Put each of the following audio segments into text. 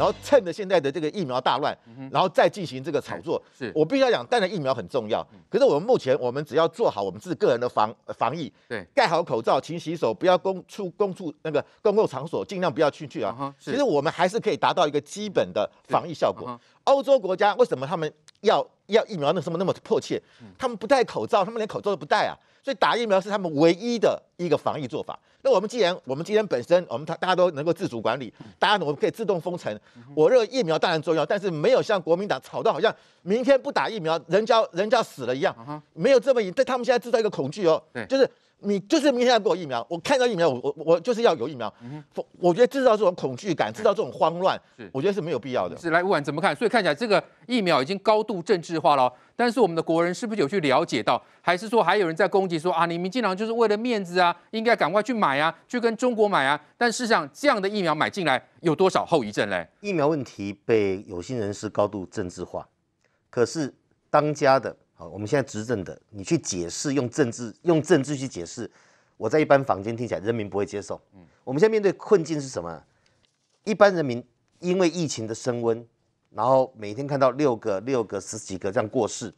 然后趁着现在的这个疫苗大乱，然后再进行这个炒作。是我必须要讲，当然疫苗很重要，可是我们目前我们只要做好我们自己个人的防防疫，对，盖好口罩，勤洗手，不要公出公处那个公共场所，尽量不要去去啊。其实我们还是可以达到一个基本的防疫效果。欧洲国家为什么他们要要疫苗那什么那么迫切？他们不戴口罩，他们连口罩都不戴啊。所以打疫苗是他们唯一的一个防疫做法。那我们既然我们今天本身我们大家都能够自主管理，大家我们可以自动封城。我认为疫苗当然重要，但是没有像国民党吵到好像明天不打疫苗，人家人家死了一样，没有这么严。对他们现在制造一个恐惧哦，就是。你就是明天要给我疫苗，我看到疫苗，我我我就是要有疫苗。嗯，我觉得制造这种恐惧感，制造这种慌乱，我觉得是没有必要的。是来不管怎么看，所以看起来这个疫苗已经高度政治化了。但是我们的国人是不是有去了解到？还是说还有人在攻击说啊，你民进党就是为了面子啊，应该赶快去买啊，去跟中国买啊？但事实上，这样的疫苗买进来有多少后遗症嘞？疫苗问题被有心人士高度政治化，可是当家的。哦，我们现在执政的，你去解释用政治用政治去解释，我在一般房间听起来人民不会接受。嗯，我们现在面对困境是什么？一般人民因为疫情的升温，然后每天看到六个六个十几个这样过世，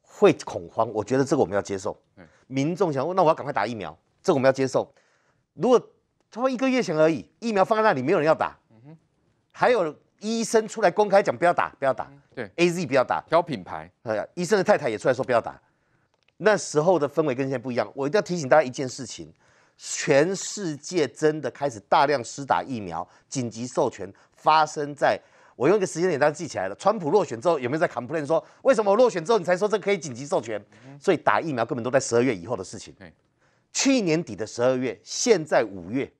会恐慌。我觉得这个我们要接受。嗯，民众想问，那我要赶快打疫苗，这我们要接受。如果他差一个月前而已，疫苗放在那里没有人要打。嗯哼，还有。医生出来公开讲，不要打，不要打。对，A Z 不要打，挑品牌。哎呀，医生的太太也出来说不要打。那时候的氛围跟现在不一样。我一定要提醒大家一件事情：全世界真的开始大量施打疫苗，紧急授权发生在我用一个时间点大家记起来了。川普落选之后有没有在 complain 说为什么我落选之后你才说这可以紧急授权？所以打疫苗根本都在十二月以后的事情。去年底的十二月，现在五月。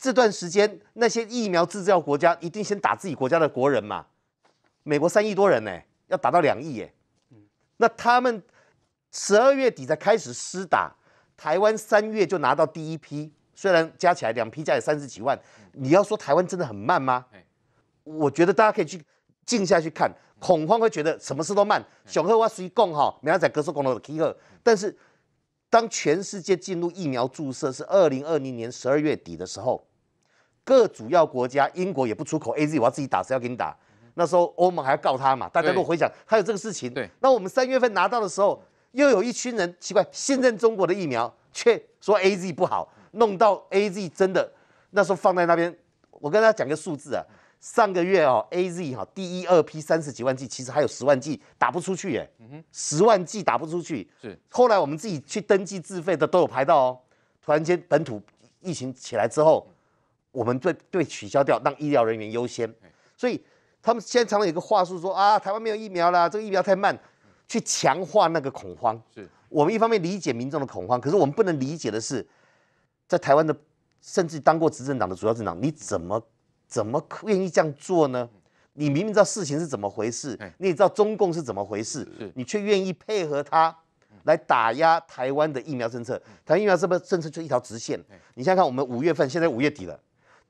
这段时间，那些疫苗制造国家一定先打自己国家的国人嘛？美国三亿多人呢，要打到两亿耶。那他们十二月底才开始施打，台湾三月就拿到第一批，虽然加起来两批加有三十几万，你要说台湾真的很慢吗？我觉得大家可以去静下去看，恐慌会觉得什么事都慢。小黑话谁共哈？美伢仔格说共同的 K 二，但是当全世界进入疫苗注射是二零二零年十二月底的时候。各主要国家，英国也不出口 A Z，我要自己打，谁要给你打？那时候欧盟还要告他嘛？大家如我回想，还有这个事情。对，那我们三月份拿到的时候，又有一群人奇怪，信任中国的疫苗，却说 A Z 不好，弄到 A Z 真的，那时候放在那边，我跟家讲个数字啊，上个月哦，A Z 哈第一二批三十几万剂，其实还有十万剂打不出去，耶。十万剂打不出去。是，后来我们自己去登记自费的都有排到哦。突然间本土疫情起来之后。我们被被取消掉，让医疗人员优先，所以他们现在常常有个话术说啊，台湾没有疫苗啦，这个疫苗太慢，去强化那个恐慌。是我们一方面理解民众的恐慌，可是我们不能理解的是，在台湾的甚至当过执政党的主要政党，你怎么怎么愿意这样做呢？你明明知道事情是怎么回事，你也知道中共是怎么回事，你却愿意配合他来打压台湾的疫苗政策。台湾疫苗是不是政策就一条直线？你现在看，我们五月份，现在五月底了。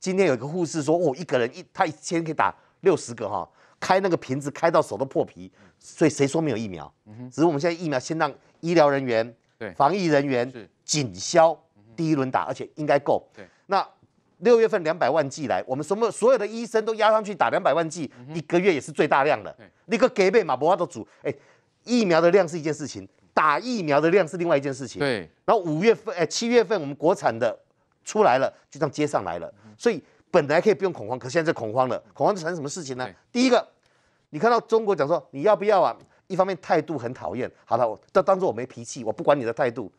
今天有一个护士说，哦，一个人一他一天可以打六十个哈，开那个瓶子开到手都破皮，所以谁说没有疫苗？嗯只是我们现在疫苗先让医疗人员、防疫人员紧销第一轮打，而且应该够。那六月份两百万剂来，我们什么所有的医生都压上去打两百万剂，一个月也是最大量的。那个给贝马博花的组，哎，疫苗的量是一件事情，打疫苗的量是另外一件事情。对，然后五月份，哎，七月份我们国产的。出来了，就这样接上来了，所以本来可以不用恐慌，可现在恐慌了。恐慌就产生什么事情呢？第一个，你看到中国讲说你要不要啊？一方面态度很讨厌，好了，我当做我没脾气，我不管你的态度。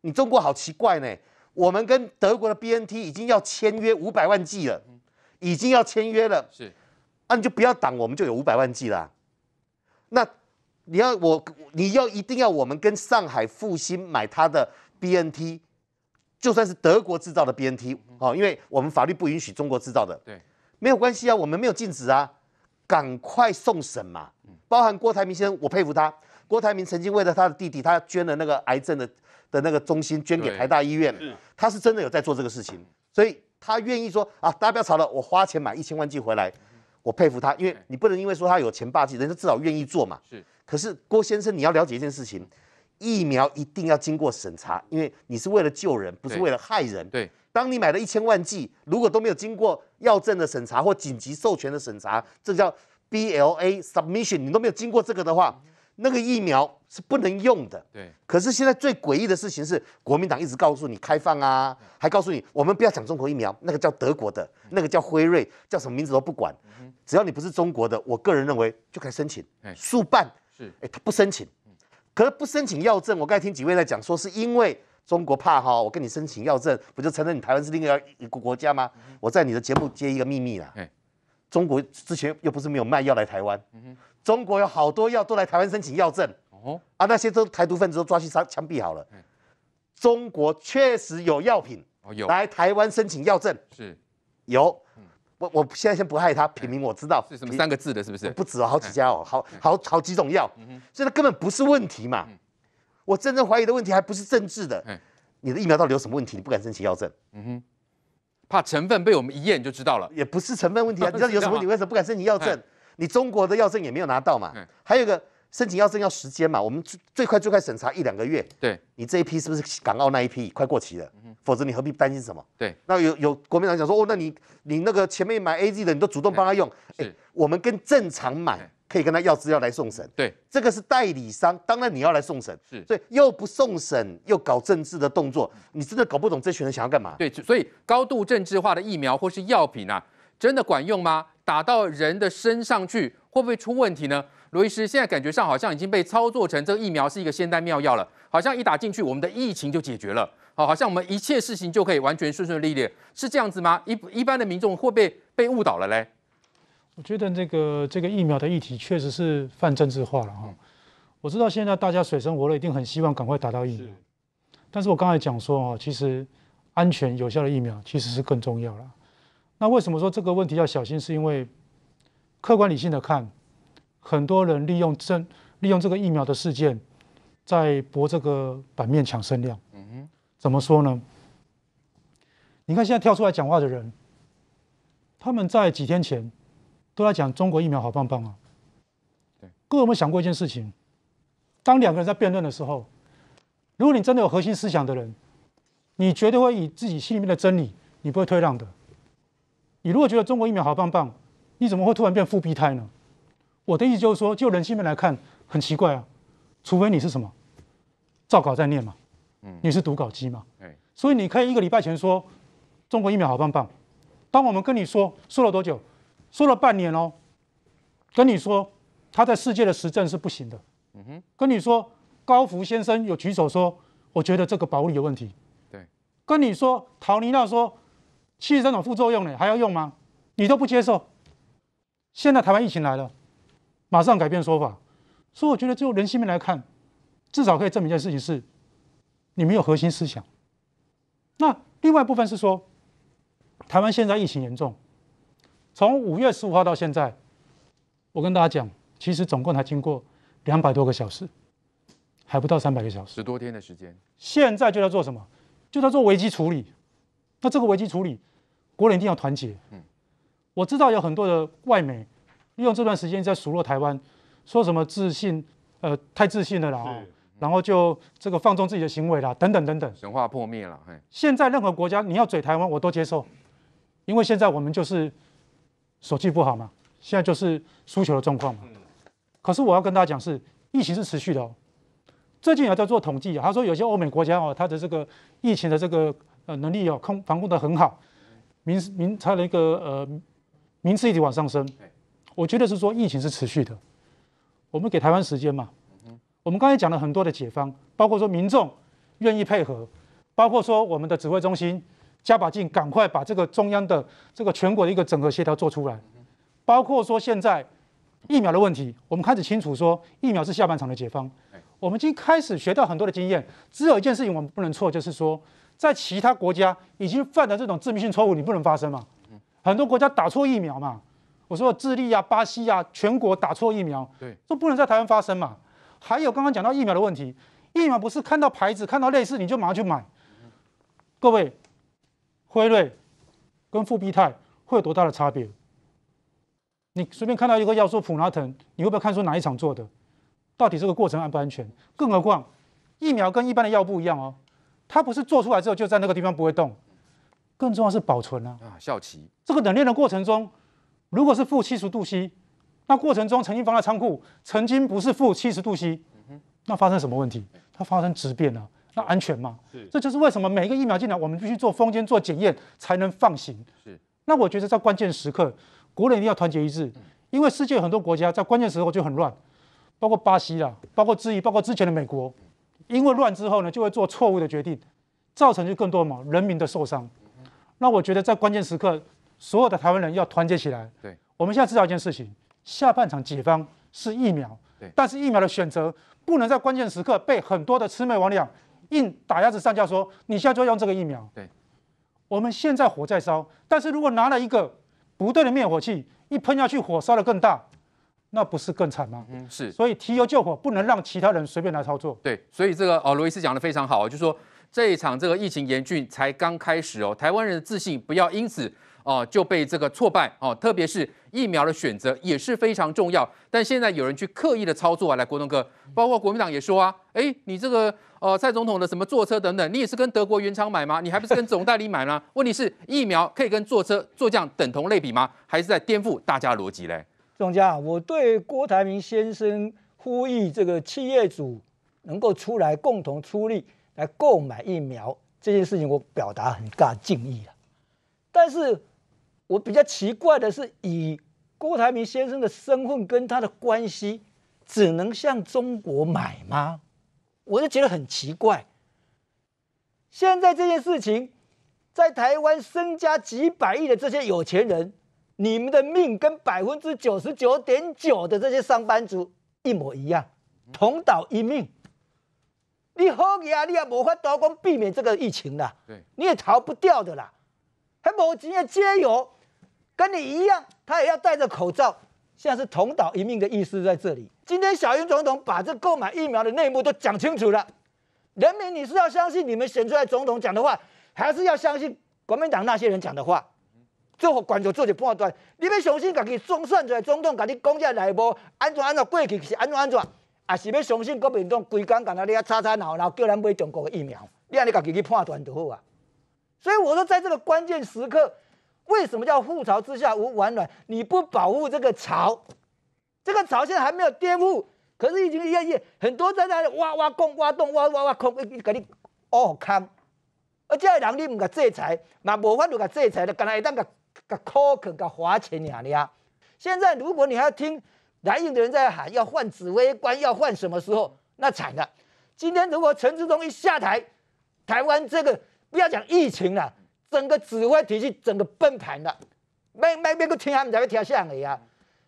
你中国好奇怪呢？我们跟德国的 B N T 已经要签约五百万 G 了，已经要签约了。是，那你就不要挡，我们就有五百万 G 了。那你要我，你要一定要我们跟上海复兴买他的 B N T。就算是德国制造的 BNT 哦，因为我们法律不允许中国制造的，对，没有关系啊，我们没有禁止啊，赶快送审嘛。包含郭台铭先生，我佩服他。郭台铭曾经为了他的弟弟，他捐了那个癌症的的那个中心，捐给台大医院，他是真的有在做这个事情，所以他愿意说啊，大家不要吵了，我花钱买一千万剂回来，我佩服他，因为你不能因为说他有钱霸气，人家至少愿意做嘛。是，可是郭先生，你要了解一件事情。疫苗一定要经过审查，因为你是为了救人，不是为了害人。对，当你买了一千万剂，如果都没有经过药证的审查或紧急授权的审查，这叫 BLA submission，你都没有经过这个的话，那个疫苗是不能用的。对。可是现在最诡异的事情是，国民党一直告诉你开放啊，还告诉你我们不要讲中国疫苗，那个叫德国的，那个叫辉瑞，叫什么名字都不管，只要你不是中国的，我个人认为就可以申请速办。是，哎，他不申请。可是不申请要证，我刚才听几位在讲说，是因为中国怕哈，我跟你申请要证，不就承认你台湾是另一个一个国家吗？我在你的节目揭一个秘密啦，中国之前又不是没有卖药来台湾，中国有好多药都来台湾申请要证，哦啊，那些都台独分子都抓去枪枪毙好了。中国确实有药品来台湾申请要证是有。我现在先不害他平民，我知道是三个字的，是不是？不止哦，好几家哦，好好好几种药，所以那根本不是问题嘛。我真正怀疑的问题还不是政治的，你的疫苗到底有什么问题？你不敢申请药证？嗯哼，怕成分被我们一验就知道了，也不是成分问题啊。你知道有什么？你为什么不敢申请药证？你中国的药证也没有拿到嘛？还有一个申请药证要时间嘛？我们最快最快审查一两个月。对，你这一批是不是港澳那一批？快过期了。否则你何必担心什么？对，那有有国民党讲说哦，那你你那个前面买 A Z 的，你都主动帮他用。哎，我们跟正常买可以跟他要资料来送审。对，这个是代理商，当然你要来送审。是以又不送审又搞政治的动作，你真的搞不懂这群人想要干嘛？对，所以高度政治化的疫苗或是药品啊，真的管用吗？打到人的身上去会不会出问题呢？罗医师现在感觉上好像已经被操作成这个疫苗是一个仙丹妙药了，好像一打进去，我们的疫情就解决了。好，好像我们一切事情就可以完全顺顺利利，是这样子吗？一一般的民众会被被误导了嘞。我觉得这个这个疫苗的议题确实是泛政治化了哈。我知道现在大家水深火热，一定很希望赶快打到疫苗。但是，我刚才讲说哦，其实安全有效的疫苗其实是更重要了。那为什么说这个问题要小心？是因为客观理性的看，很多人利用政利用这个疫苗的事件，在博这个版面抢声量。怎么说呢？你看现在跳出来讲话的人，他们在几天前都在讲中国疫苗好棒棒啊。对，各位有没有想过一件事情？当两个人在辩论的时候，如果你真的有核心思想的人，你绝对会以自己心里面的真理，你不会退让的。你如果觉得中国疫苗好棒棒，你怎么会突然变腹 b 胎呢？我的意思就是说，就人性面来看，很奇怪啊。除非你是什么照稿在念嘛。你是读稿机嘛？所以你可以一个礼拜前说中国疫苗好棒棒，当我们跟你说说了多久，说了半年哦，跟你说他在世界的实证是不行的，嗯哼，跟你说高福先生有举手说我觉得这个保理有问题，对，跟你说陶尼娜说七十三种副作用呢还要用吗？你都不接受，现在台湾疫情来了，马上改变说法，所以我觉得就人性面来看，至少可以证明一件事情是。你没有核心思想。那另外一部分是说，台湾现在疫情严重，从五月十五号到现在，我跟大家讲，其实总共才经过两百多个小时，还不到三百个小时，十多天的时间。现在就在做什么？就在做危机处理。那这个危机处理，国人一定要团结。嗯，我知道有很多的外媒利用这段时间在数落台湾，说什么自信，呃，太自信了啦！然后就这个放纵自己的行为啦，等等等等，神话破灭了。现在任何国家你要嘴台湾，我都接受，因为现在我们就是手气不好嘛，现在就是输球的状况嘛。可是我要跟大家讲是，疫情是持续的哦。最近也在做统计啊，他说有些欧美国家哦，他的这个疫情的这个呃能力哦控防控得很好，名名他的一个呃名次一直往上升。我觉得是说疫情是持续的，我们给台湾时间嘛。我们刚才讲了很多的解方，包括说民众愿意配合，包括说我们的指挥中心加把劲，赶快把这个中央的这个全国的一个整合协调做出来，包括说现在疫苗的问题，我们开始清楚说疫苗是下半场的解方。我们已经开始学到很多的经验，只有一件事情我们不能错，就是说在其他国家已经犯的这种致命性错误，你不能发生嘛。很多国家打错疫苗嘛，我说智利啊、巴西啊，全国打错疫苗，对，都不能在台湾发生嘛。还有刚刚讲到疫苗的问题，疫苗不是看到牌子、看到类似你就马上去买。各位，辉瑞跟复必泰会有多大的差别？你随便看到一个药说普拉腾，你会不会看出哪一场做的？到底这个过程安不安全？更何况疫苗跟一般的药不一样哦，它不是做出来之后就在那个地方不会动，更重要是保存啊。啊，效期。这个冷链的过程中，如果是负七十度 C。那过程中，曾经放在仓库曾经不是负七十度 C，那发生什么问题？它发生质变了，那安全吗？这就是为什么每个疫苗进来，我们必须做封签、做检验才能放行。是。那我觉得在关键时刻，国人一定要团结一致，因为世界很多国家在关键时候就很乱，包括巴西啦，包括之疑，包括之前的美国，因为乱之后呢，就会做错误的决定，造成就更多嘛人民的受伤。那我觉得在关键时刻，所有的台湾人要团结起来。对，我们现在知道一件事情。下半场解方是疫苗，对，但是疫苗的选择不能在关键时刻被很多的魑魅魍魉硬打压着上架，说你现在就要用这个疫苗。对，我们现在火在烧，但是如果拿了一个不对的灭火器，一喷下去火烧的更大，那不是更惨吗？嗯，是。所以提油救火不能让其他人随便来操作。对，所以这个哦，罗伊斯讲的非常好就就说这一场这个疫情严峻才刚开始哦，台湾人的自信不要因此。哦，就被这个挫败哦，特别是疫苗的选择也是非常重要，但现在有人去刻意的操作啊，来国栋哥，包括国民党也说啊，哎，你这个呃蔡总统的什么坐车等等，你也是跟德国原厂买吗？你还不是跟总代理买吗？问题是疫苗可以跟坐车坐将等同类比吗？还是在颠覆大家逻辑嘞？总家，我对郭台铭先生呼吁这个企业主能够出来共同出力来购买疫苗这件事情，我表达很大敬意啊，但是。我比较奇怪的是，以郭台铭先生的身份跟他的关系，只能向中国买吗？我就觉得很奇怪。现在这件事情，在台湾身家几百亿的这些有钱人，你们的命跟百分之九十九点九的这些上班族一模一样，同岛一命。你何呀，你也无法逃光避免这个疫情的，你也逃不掉的啦。还某钱的皆有，跟你一样，他也要戴着口罩，现在是同岛一命的意思在这里。今天小英总统把这购买疫苗的内幕都讲清楚了，人民你是要相信你们选出来总统讲的话，还是要相信国民党那些人讲的话？最后，管着自己判断，你们相信自己总算出来总统，跟你讲这个内幕，安怎安怎过去是安怎安怎，还是要相信国民党，规天跟哪里啊吵吵闹闹，叫咱买中国的疫苗，你安尼自己去判断就好啊。所以我说，在这个关键时刻。为什么叫覆巢之下无完卵？你不保护这个巢，这个巢现在还没有颠覆，可是已经夜夜很多在那里挖挖洞、挖洞、挖挖挖坑。而这些人你唔甲制裁，那无法度甲制裁，就干来当个个苛刻个花钱呀！现在如果你还要听蓝营的人在喊要换紫挥官，要换什么时候？那惨了！今天如果陈志忠一下台，台湾这个不要讲疫情了。整个指挥体系整个崩盘了，没没没个听他们才会跳象呀。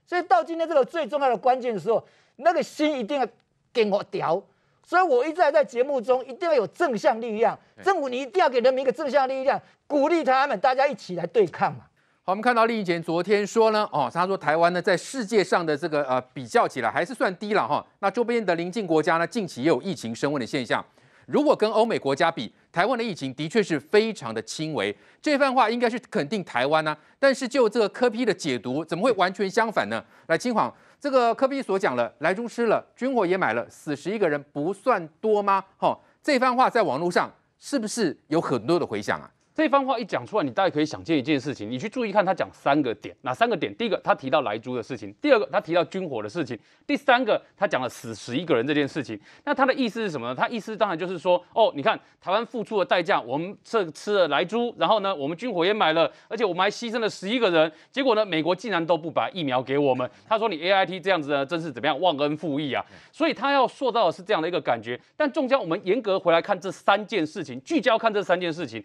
所以到今天这个最重要的关键的时候，那个心一定要给我调。所以我一直在节目中一定要有正向力量，政府你一定要给人民一个正向力量，鼓励他们大家一起来对抗嘛。好，我们看到立玉洁昨天说呢，哦，他说台湾呢在世界上的这个呃比较起来还是算低了哈，那周边的邻近国家呢近期也有疫情升温的现象。如果跟欧美国家比，台湾的疫情的确是非常的轻微。这番话应该是肯定台湾呐，但是就这个柯 P 的解读，怎么会完全相反呢？来，清皇，这个科 P 所讲了，来中吃了，军火也买了，死十一个人不算多吗？哈，这番话在网络上是不是有很多的回响啊？这番话一讲出来，你大概可以想见一件事情。你去注意看，他讲三个点，哪三个点？第一个，他提到莱猪的事情；第二个，他提到军火的事情；第三个，他讲了死十一个人这件事情。那他的意思是什么呢？他意思当然就是说，哦，你看台湾付出的代价，我们这吃了莱猪，然后呢，我们军火也买了，而且我们还牺牲了十一个人，结果呢，美国竟然都不把疫苗给我们。他说你 A I T 这样子呢，真是怎么样忘恩负义啊！所以他要塑造的是这样的一个感觉。但中江，我们严格回来看这三件事情，聚焦看这三件事情。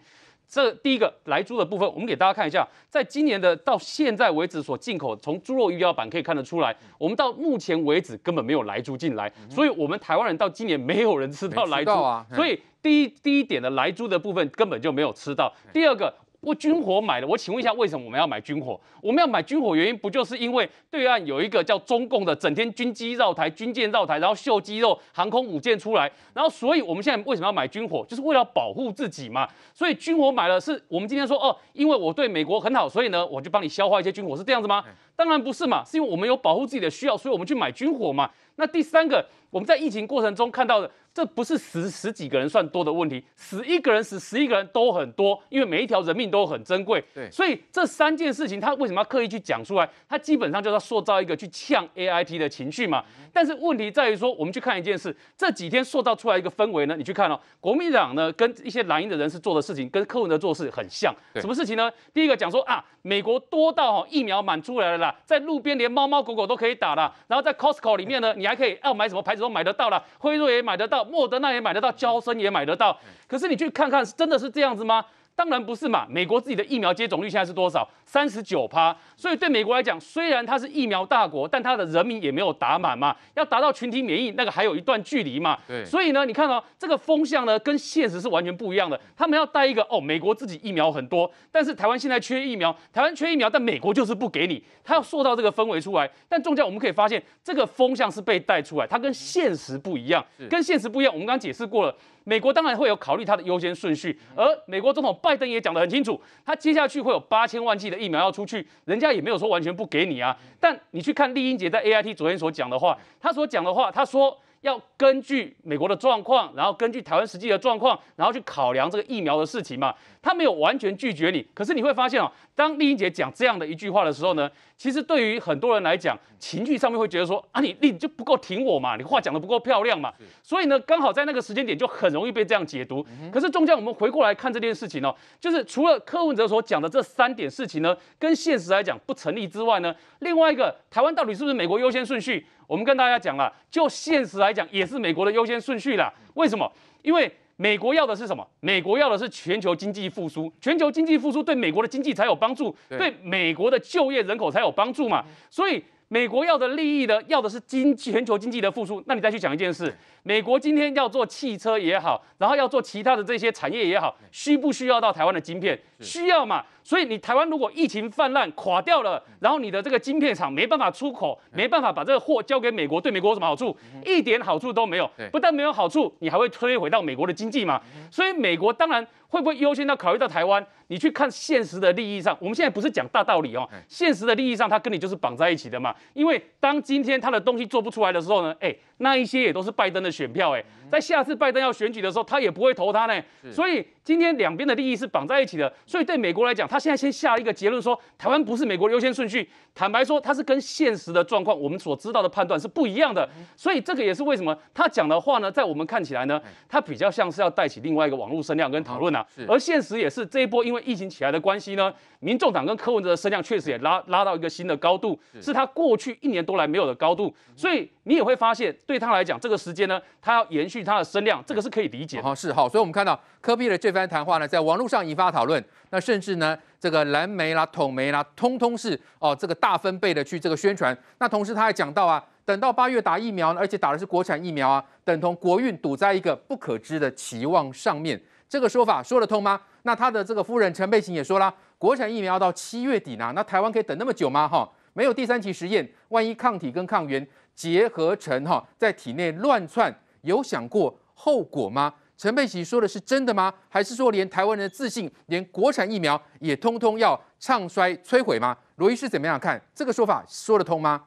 这第一个来猪的部分，我们给大家看一下，在今年的到现在为止所进口，从猪肉预料板可以看得出来，我们到目前为止根本没有来猪进来，所以我们台湾人到今年没有人吃到来猪所以第一第一点的来猪的部分根本就没有吃到。第二个。我军火买的，我请问一下，为什么我们要买军火？我们要买军火原因不就是因为对岸有一个叫中共的，整天军机绕台、军舰绕台，然后秀肌肉、航空母舰出来，然后所以我们现在为什么要买军火？就是为了保护自己嘛。所以军火买了，是我们今天说哦，因为我对美国很好，所以呢，我就帮你消化一些军火，是这样子吗？当然不是嘛，是因为我们有保护自己的需要，所以我们去买军火嘛。那第三个。我们在疫情过程中看到的，这不是十十几个人算多的问题，死一个人、死十一个人都很多，因为每一条人命都很珍贵。对，所以这三件事情他为什么要刻意去讲出来？他基本上就是塑造一个去呛 A I T 的情绪嘛。但是问题在于说，我们去看一件事，这几天塑造出来一个氛围呢？你去看哦，国民党呢，跟一些蓝营的人士做的事情，跟柯文哲做事很像。什么事情呢？第一个讲说啊，美国多到哈疫苗满出来了啦，在路边连猫猫狗狗都可以打了，然后在 Costco 里面呢，你还可以要买什么牌子？都买得到了，辉瑞也买得到，莫德纳也买得到，交森也买得到。可是你去看看，真的是这样子吗？当然不是嘛，美国自己的疫苗接种率现在是多少？三十九趴。所以对美国来讲，虽然它是疫苗大国，但它的人民也没有打满嘛，要达到群体免疫，那个还有一段距离嘛。所以呢，你看哦，这个风向呢，跟现实是完全不一样的。他们要带一个哦，美国自己疫苗很多，但是台湾现在缺疫苗，台湾缺疫苗，但美国就是不给你，他要塑造这个氛围出来。但重要，我们可以发现这个风向是被带出来，它跟现实不一样，跟现实不一样。我们刚刚解释过了。美国当然会有考虑它的优先顺序，而美国总统拜登也讲得很清楚，他接下去会有八千万剂的疫苗要出去，人家也没有说完全不给你啊。但你去看丽英杰在 A I T 昨天所讲的话，他所讲的话，他说。要根据美国的状况，然后根据台湾实际的状况，然后去考量这个疫苗的事情嘛。他没有完全拒绝你，可是你会发现哦，当丽英姐讲这样的一句话的时候呢，其实对于很多人来讲，情绪上面会觉得说啊，你丽就不够挺我嘛，你话讲的不够漂亮嘛。所以呢，刚好在那个时间点就很容易被这样解读。可是，中将，我们回过来看这件事情哦，就是除了柯文哲所讲的这三点事情呢，跟现实来讲不成立之外呢，另外一个台湾到底是不是美国优先顺序？我们跟大家讲了，就现实来讲，也是美国的优先顺序啦。为什么？因为美国要的是什么？美国要的是全球经济复苏，全球经济复苏对美国的经济才有帮助，对美国的就业人口才有帮助嘛。所以美国要的利益呢，要的是经全球经济的复苏。那你再去讲一件事，美国今天要做汽车也好，然后要做其他的这些产业也好，需不需要到台湾的晶片？需要嘛？所以你台湾如果疫情泛滥垮掉了，然后你的这个晶片厂没办法出口，没办法把这个货交给美国，对美国有什么好处？一点好处都没有。不但没有好处，你还会摧毁到美国的经济嘛？所以美国当然会不会优先到考虑到台湾？你去看现实的利益上，我们现在不是讲大道理哦，现实的利益上，它跟你就是绑在一起的嘛。因为当今天它的东西做不出来的时候呢，哎。那一些也都是拜登的选票，哎，在下次拜登要选举的时候，他也不会投他呢。所以今天两边的利益是绑在一起的。所以对美国来讲，他现在先下一个结论说，台湾不是美国优先顺序。坦白说，它是跟现实的状况我们所知道的判断是不一样的。所以这个也是为什么他讲的话呢，在我们看起来呢，他比较像是要带起另外一个网络声量跟讨论啊。而现实也是这一波因为疫情起来的关系呢，民众党跟柯文哲的声量确实也拉拉到一个新的高度，是他过去一年多来没有的高度。所以。你也会发现，对他来讲，这个时间呢，他要延续他的声量，这个是可以理解哈。是好，所以我们看到科比的这番谈话呢，在网络上引发讨论。那甚至呢，这个蓝媒啦、统媒啦，通通是哦，这个大分贝的去这个宣传。那同时他还讲到啊，等到八月打疫苗，而且打的是国产疫苗啊，等同国运赌在一个不可知的期望上面。这个说法说得通吗？那他的这个夫人陈佩琴也说啦，国产疫苗要到七月底呢，那台湾可以等那么久吗？哈，没有第三期实验，万一抗体跟抗原？结合成哈，在体内乱窜，有想过后果吗？陈佩琪说的是真的吗？还是说连台湾人的自信，连国产疫苗也通通要唱衰摧毁吗？罗医师怎么样看这个说法说得通吗？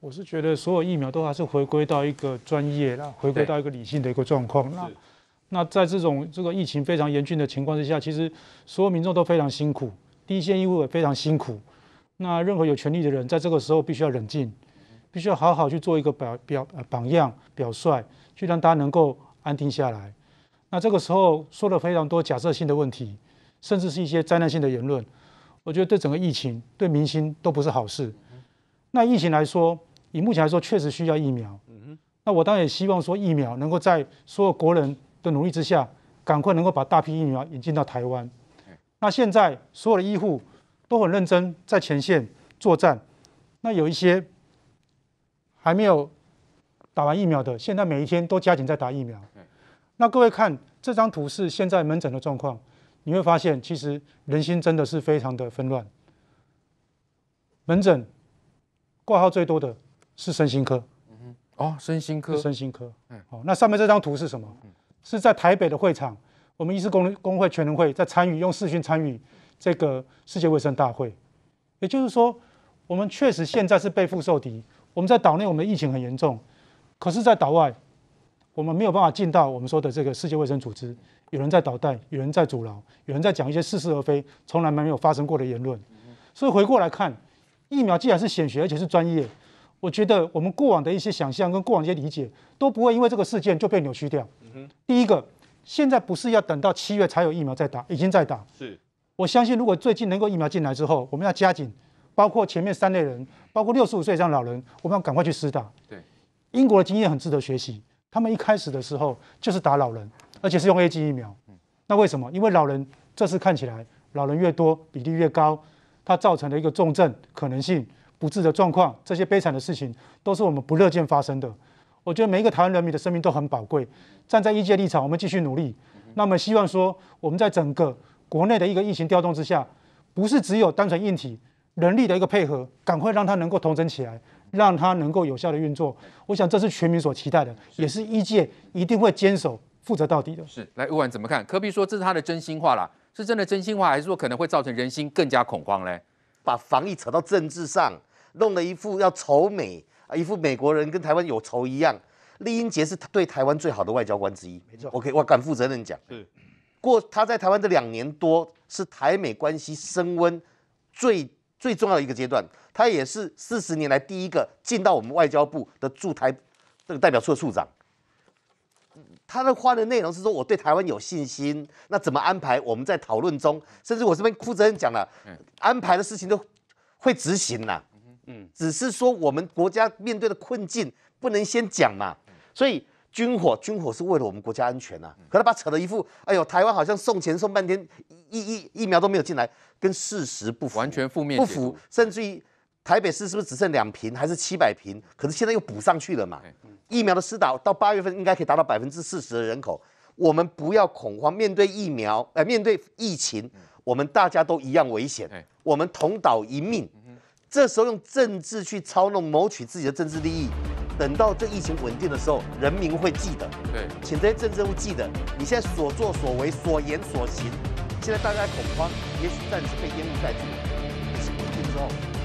我是觉得所有疫苗都还是回归到一个专业啦，回归到一个理性的一个状况。那那在这种这个疫情非常严峻的情况之下，其实所有民众都非常辛苦，第一线医护也非常辛苦。那任何有权利的人，在这个时候必须要冷静。必须要好好去做一个表表榜样、表率，去让大家能够安定下来。那这个时候说了非常多假设性的问题，甚至是一些灾难性的言论。我觉得对整个疫情、对民心都不是好事。那疫情来说，以目前来说确实需要疫苗。那我当然也希望说疫苗能够在所有国人的努力之下，赶快能够把大批疫苗引进到台湾。那现在所有的医护都很认真在前线作战。那有一些。还没有打完疫苗的，现在每一天都加紧在打疫苗。那各位看这张图是现在门诊的状况，你会发现其实人心真的是非常的纷乱。门诊挂号最多的是身心科，哦，身心科，身心科。好，那上面这张图是什么？是在台北的会场，我们医师工工会全人会在参与，用视讯参与这个世界卫生大会。也就是说，我们确实现在是背负受敌。我们在岛内，我们的疫情很严重，可是，在岛外，我们没有办法进到我们说的这个世界卫生组织。有人在捣蛋，有人在阻挠，有人在讲一些似是而非、从来没有发生过的言论。所以回过来看，疫苗既然是显学，而且是专业，我觉得我们过往的一些想象跟过往的一些理解都不会因为这个事件就被扭曲掉。嗯第一个，现在不是要等到七月才有疫苗在打，已经在打。是。我相信，如果最近能够疫苗进来之后，我们要加紧。包括前面三类人，包括六十五岁以上老人，我们要赶快去施打。对，英国的经验很值得学习。他们一开始的时候就是打老人，而且是用 A G 疫苗。那为什么？因为老人这次看起来老人越多，比例越高，它造成的一个重症可能性、不治的状况，这些悲惨的事情都是我们不乐见发生的。我觉得每一个台湾人民的生命都很宝贵。站在医界立场，我们继续努力。那么希望说我们在整个国内的一个疫情调动之下，不是只有单纯硬体。人力的一个配合，赶快让他能够同整起来，让他能够有效的运作。我想这是全民所期待的，也是一届一定会坚守、负责到底的。是。来，吴婉怎么看，科比说这是他的真心话啦，是真的真心话，还是说可能会造成人心更加恐慌呢？把防疫扯到政治上，弄了一副要仇美啊，一副美国人跟台湾有仇一样。李英杰是对台湾最好的外交官之一。没错。OK，我敢负责任讲，是。过他在台湾的两年多，是台美关系升温最。最重要的一个阶段，他也是四十年来第一个进到我们外交部的驻台这个代表处的处长。他的话的内容是说，我对台湾有信心。那怎么安排？我们在讨论中，甚至我这边负责任讲了，安排的事情都会执行呐。嗯，只是说我们国家面对的困境不能先讲嘛。所以军火，军火是为了我们国家安全呐。可他把扯的一副，哎呦，台湾好像送钱送半天。疫疫疫苗都没有进来，跟事实不符，完全负面不符，甚至于台北市是不是只剩两瓶，还是七百瓶？可是现在又补上去了嘛？疫苗的施打到八月份应该可以达到百分之四十的人口。我们不要恐慌，面对疫苗，呃，面对疫情，我们大家都一样危险。我们同岛一命。这时候用政治去操弄，谋取自己的政治利益，等到这疫情稳定的时候，人民会记得，对，请这些政治物记得你现在所作所为，所言所行。现在大家恐慌，也许暂时被烟雾盖住了，是平静之后。